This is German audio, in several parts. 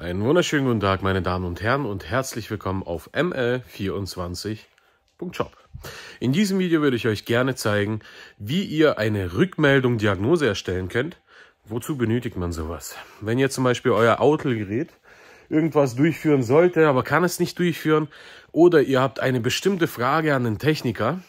Einen wunderschönen guten Tag, meine Damen und Herren, und herzlich willkommen auf ml24.shop. In diesem Video würde ich euch gerne zeigen, wie ihr eine Rückmeldung Diagnose erstellen könnt. Wozu benötigt man sowas? Wenn ihr zum Beispiel euer Autogerät irgendwas durchführen sollte, aber kann es nicht durchführen, oder ihr habt eine bestimmte Frage an den Techniker,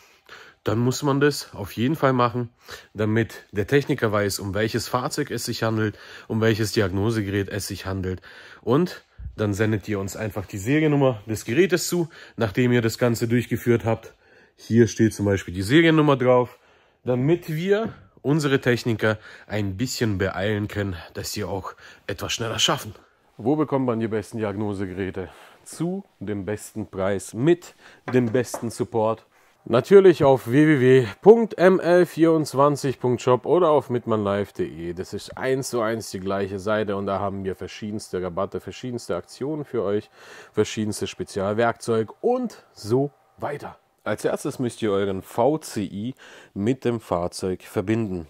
dann muss man das auf jeden Fall machen, damit der Techniker weiß, um welches Fahrzeug es sich handelt, um welches Diagnosegerät es sich handelt. Und dann sendet ihr uns einfach die Seriennummer des Gerätes zu, nachdem ihr das Ganze durchgeführt habt. Hier steht zum Beispiel die Seriennummer drauf, damit wir unsere Techniker ein bisschen beeilen können, dass sie auch etwas schneller schaffen. Wo bekommt man die besten Diagnosegeräte? Zu dem besten Preis, mit dem besten Support Natürlich auf www.ml24.shop oder auf mitmannlive.de. Das ist eins zu eins die gleiche Seite und da haben wir verschiedenste Rabatte, verschiedenste Aktionen für euch, verschiedenste Spezialwerkzeug und so weiter. Als erstes müsst ihr euren VCI mit dem Fahrzeug verbinden.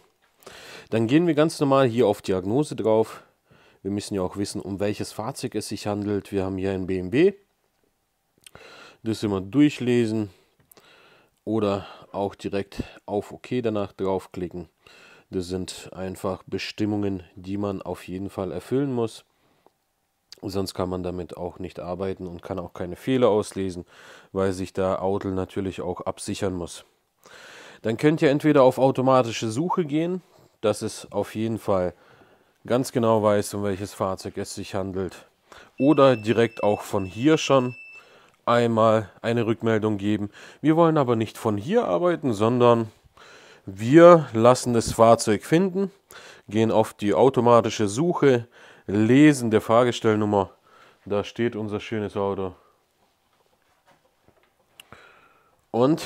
Dann gehen wir ganz normal hier auf Diagnose drauf. Wir müssen ja auch wissen, um welches Fahrzeug es sich handelt. Wir haben hier ein BMW. Das immer durchlesen oder auch direkt auf OK danach draufklicken. Das sind einfach Bestimmungen, die man auf jeden Fall erfüllen muss. Sonst kann man damit auch nicht arbeiten und kann auch keine Fehler auslesen, weil sich da Outl natürlich auch absichern muss. Dann könnt ihr entweder auf automatische Suche gehen, dass es auf jeden Fall ganz genau weiß, um welches Fahrzeug es sich handelt. Oder direkt auch von hier schon einmal eine Rückmeldung geben. Wir wollen aber nicht von hier arbeiten, sondern wir lassen das Fahrzeug finden, gehen auf die automatische Suche, lesen der Fahrgestellnummer. Da steht unser schönes Auto. Und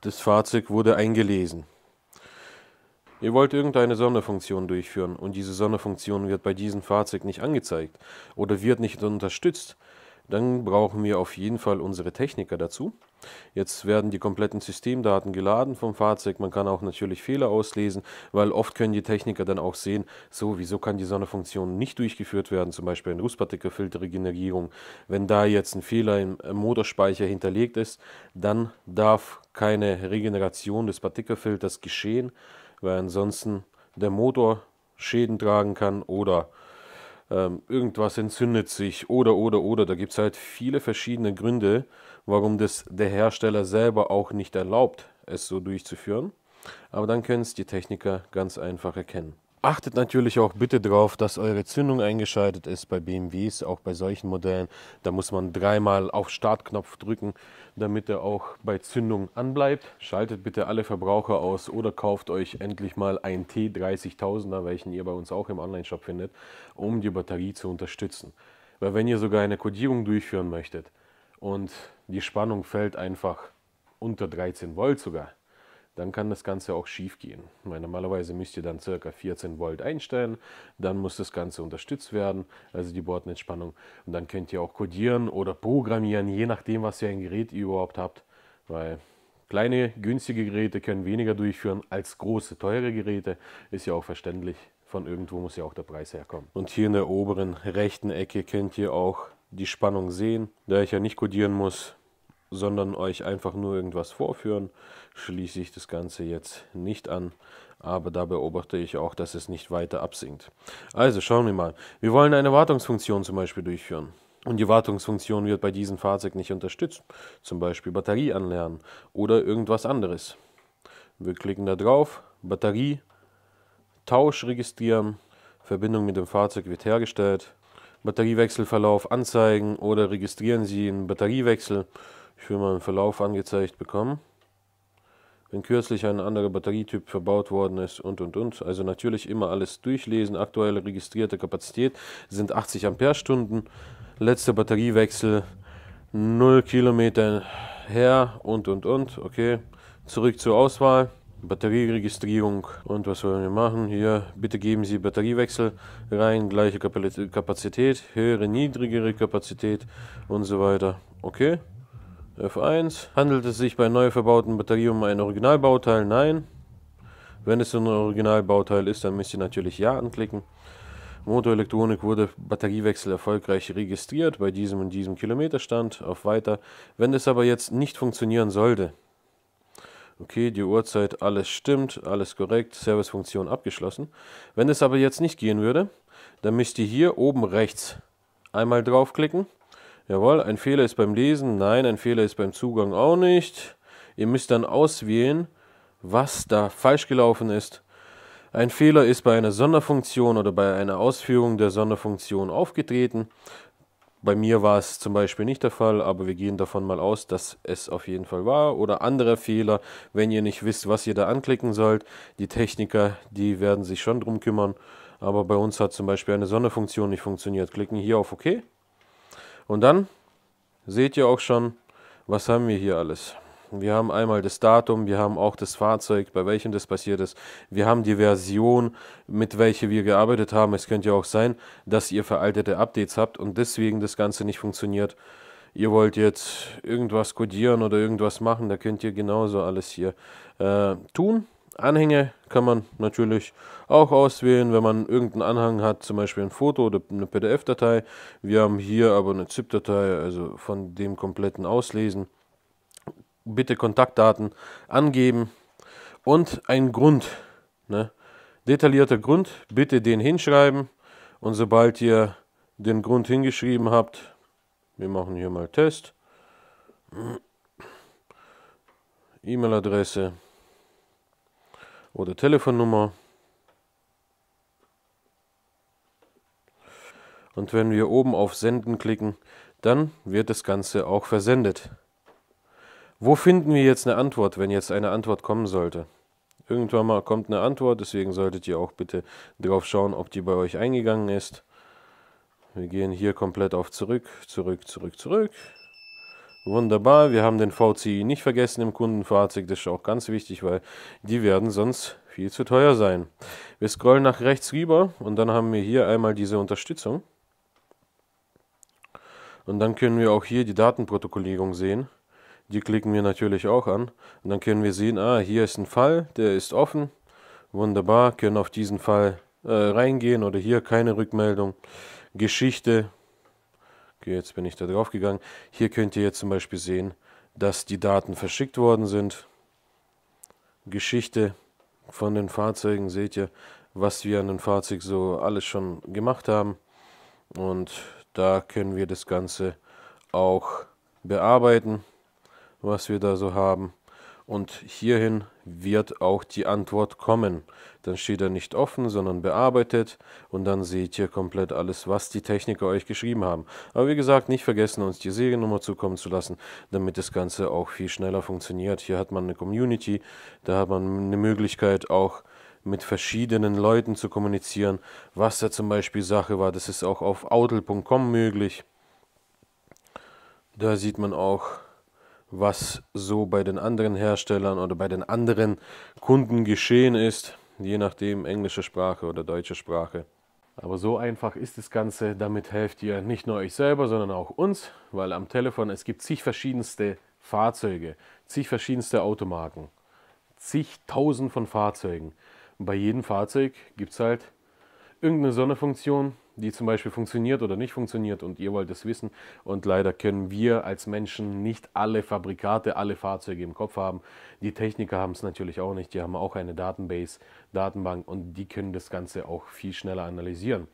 das Fahrzeug wurde eingelesen. Ihr wollt irgendeine Sonderfunktion durchführen und diese Sonderfunktion wird bei diesem Fahrzeug nicht angezeigt oder wird nicht unterstützt. Dann brauchen wir auf jeden Fall unsere Techniker dazu. Jetzt werden die kompletten Systemdaten geladen vom Fahrzeug. Man kann auch natürlich Fehler auslesen, weil oft können die Techniker dann auch sehen, so, wieso kann die Sonnefunktion nicht durchgeführt werden, zum Beispiel in Rußpartikelfilterregenerierung. Wenn da jetzt ein Fehler im Motorspeicher hinterlegt ist, dann darf keine Regeneration des Partikelfilters geschehen, weil ansonsten der Motor Schäden tragen kann oder ähm, irgendwas entzündet sich oder oder oder. Da gibt es halt viele verschiedene Gründe, warum das der Hersteller selber auch nicht erlaubt, es so durchzuführen. Aber dann können es die Techniker ganz einfach erkennen. Achtet natürlich auch bitte darauf, dass eure Zündung eingeschaltet ist bei BMWs, auch bei solchen Modellen. Da muss man dreimal auf Startknopf drücken, damit er auch bei Zündung anbleibt. Schaltet bitte alle Verbraucher aus oder kauft euch endlich mal einen T30000er, welchen ihr bei uns auch im Onlineshop findet, um die Batterie zu unterstützen. Weil wenn ihr sogar eine Kodierung durchführen möchtet und die Spannung fällt einfach unter 13 Volt sogar, dann kann das Ganze auch schief gehen. Weil normalerweise müsst ihr dann ca. 14 Volt einstellen, dann muss das Ganze unterstützt werden, also die Bordnetzspannung. Und dann könnt ihr auch codieren oder programmieren, je nachdem, was ihr ein Gerät überhaupt habt. Weil kleine, günstige Geräte können weniger durchführen als große, teure Geräte. Ist ja auch verständlich. Von irgendwo muss ja auch der Preis herkommen. Und hier in der oberen rechten Ecke könnt ihr auch die Spannung sehen. Da ich ja nicht codieren muss, sondern euch einfach nur irgendwas vorführen, schließe ich das Ganze jetzt nicht an. Aber da beobachte ich auch, dass es nicht weiter absinkt. Also schauen wir mal. Wir wollen eine Wartungsfunktion zum Beispiel durchführen. Und die Wartungsfunktion wird bei diesem Fahrzeug nicht unterstützt. Zum Beispiel Batterie anlernen oder irgendwas anderes. Wir klicken da drauf, Batterie, Tausch registrieren, Verbindung mit dem Fahrzeug wird hergestellt, Batteriewechselverlauf anzeigen oder registrieren Sie einen Batteriewechsel für meinen Verlauf angezeigt bekommen. Wenn kürzlich ein anderer Batterietyp verbaut worden ist und und und. Also natürlich immer alles durchlesen. Aktuelle registrierte Kapazität sind 80 Ampere-Stunden. Letzter Batteriewechsel 0 Kilometer her und und und. Okay, zurück zur Auswahl. Batterieregistrierung und was wollen wir machen? Hier, bitte geben Sie Batteriewechsel rein, gleiche Kapazität, höhere, niedrigere Kapazität und so weiter. Okay. F1. Handelt es sich bei neu verbauten Batterien um ein Originalbauteil? Nein. Wenn es ein Originalbauteil ist, dann müsst ihr natürlich Ja anklicken. Motorelektronik wurde Batteriewechsel erfolgreich registriert bei diesem und diesem Kilometerstand. Auf Weiter. Wenn es aber jetzt nicht funktionieren sollte. Okay, die Uhrzeit, alles stimmt, alles korrekt, Servicefunktion abgeschlossen. Wenn es aber jetzt nicht gehen würde, dann müsst ihr hier oben rechts einmal draufklicken Jawohl, ein Fehler ist beim Lesen. Nein, ein Fehler ist beim Zugang auch nicht. Ihr müsst dann auswählen, was da falsch gelaufen ist. Ein Fehler ist bei einer Sonderfunktion oder bei einer Ausführung der Sonderfunktion aufgetreten. Bei mir war es zum Beispiel nicht der Fall, aber wir gehen davon mal aus, dass es auf jeden Fall war. Oder andere Fehler, wenn ihr nicht wisst, was ihr da anklicken sollt. Die Techniker, die werden sich schon drum kümmern. Aber bei uns hat zum Beispiel eine Sonderfunktion nicht funktioniert. Klicken hier auf OK. Und dann seht ihr auch schon, was haben wir hier alles. Wir haben einmal das Datum, wir haben auch das Fahrzeug, bei welchem das passiert ist. Wir haben die Version, mit welcher wir gearbeitet haben. Es könnte ja auch sein, dass ihr veraltete Updates habt und deswegen das Ganze nicht funktioniert. Ihr wollt jetzt irgendwas codieren oder irgendwas machen, da könnt ihr genauso alles hier äh, tun. Anhänge kann man natürlich auch auswählen, wenn man irgendeinen Anhang hat, zum Beispiel ein Foto oder eine PDF-Datei. Wir haben hier aber eine ZIP-Datei, also von dem kompletten Auslesen. Bitte Kontaktdaten angeben und ein Grund. Ne? Detaillierter Grund, bitte den hinschreiben und sobald ihr den Grund hingeschrieben habt, wir machen hier mal Test. E-Mail-Adresse, oder Telefonnummer. Und wenn wir oben auf Senden klicken, dann wird das Ganze auch versendet. Wo finden wir jetzt eine Antwort, wenn jetzt eine Antwort kommen sollte? Irgendwann mal kommt eine Antwort, deswegen solltet ihr auch bitte drauf schauen, ob die bei euch eingegangen ist. Wir gehen hier komplett auf zurück, zurück, zurück, zurück. Wunderbar, wir haben den VCI nicht vergessen im Kundenfahrzeug, das ist auch ganz wichtig, weil die werden sonst viel zu teuer sein. Wir scrollen nach rechts rüber und dann haben wir hier einmal diese Unterstützung. Und dann können wir auch hier die Datenprotokollierung sehen. Die klicken wir natürlich auch an. Und dann können wir sehen, ah, hier ist ein Fall, der ist offen. Wunderbar, können auf diesen Fall äh, reingehen oder hier keine Rückmeldung. Geschichte, Jetzt bin ich da drauf gegangen. Hier könnt ihr jetzt zum Beispiel sehen, dass die Daten verschickt worden sind. Geschichte von den Fahrzeugen seht ihr, was wir an dem Fahrzeug so alles schon gemacht haben. Und da können wir das Ganze auch bearbeiten, was wir da so haben und hierhin wird auch die Antwort kommen. Dann steht er nicht offen, sondern bearbeitet und dann seht ihr komplett alles, was die Techniker euch geschrieben haben. Aber wie gesagt, nicht vergessen, uns die Seriennummer zukommen zu lassen, damit das Ganze auch viel schneller funktioniert. Hier hat man eine Community, da hat man eine Möglichkeit auch mit verschiedenen Leuten zu kommunizieren, was da zum Beispiel Sache war. Das ist auch auf outl.com möglich. Da sieht man auch was so bei den anderen Herstellern oder bei den anderen Kunden geschehen ist, je nachdem englische Sprache oder deutsche Sprache. Aber so einfach ist das Ganze, damit helft ihr nicht nur euch selber, sondern auch uns, weil am Telefon es gibt zig verschiedenste Fahrzeuge, zig verschiedenste Automarken, zigtausend von Fahrzeugen. Und bei jedem Fahrzeug gibt es halt irgendeine Sonderfunktion, die zum Beispiel funktioniert oder nicht funktioniert und ihr wollt es wissen. Und leider können wir als Menschen nicht alle Fabrikate, alle Fahrzeuge im Kopf haben. Die Techniker haben es natürlich auch nicht. Die haben auch eine Datenbase, Datenbank und die können das Ganze auch viel schneller analysieren.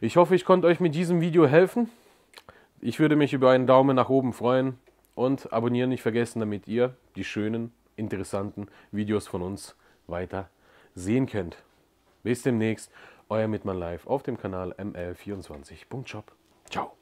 Ich hoffe, ich konnte euch mit diesem Video helfen. Ich würde mich über einen Daumen nach oben freuen und abonnieren nicht vergessen, damit ihr die schönen, interessanten Videos von uns weiter sehen könnt. Bis demnächst. Euer Mitmann live auf dem Kanal ML24.shop. Ciao.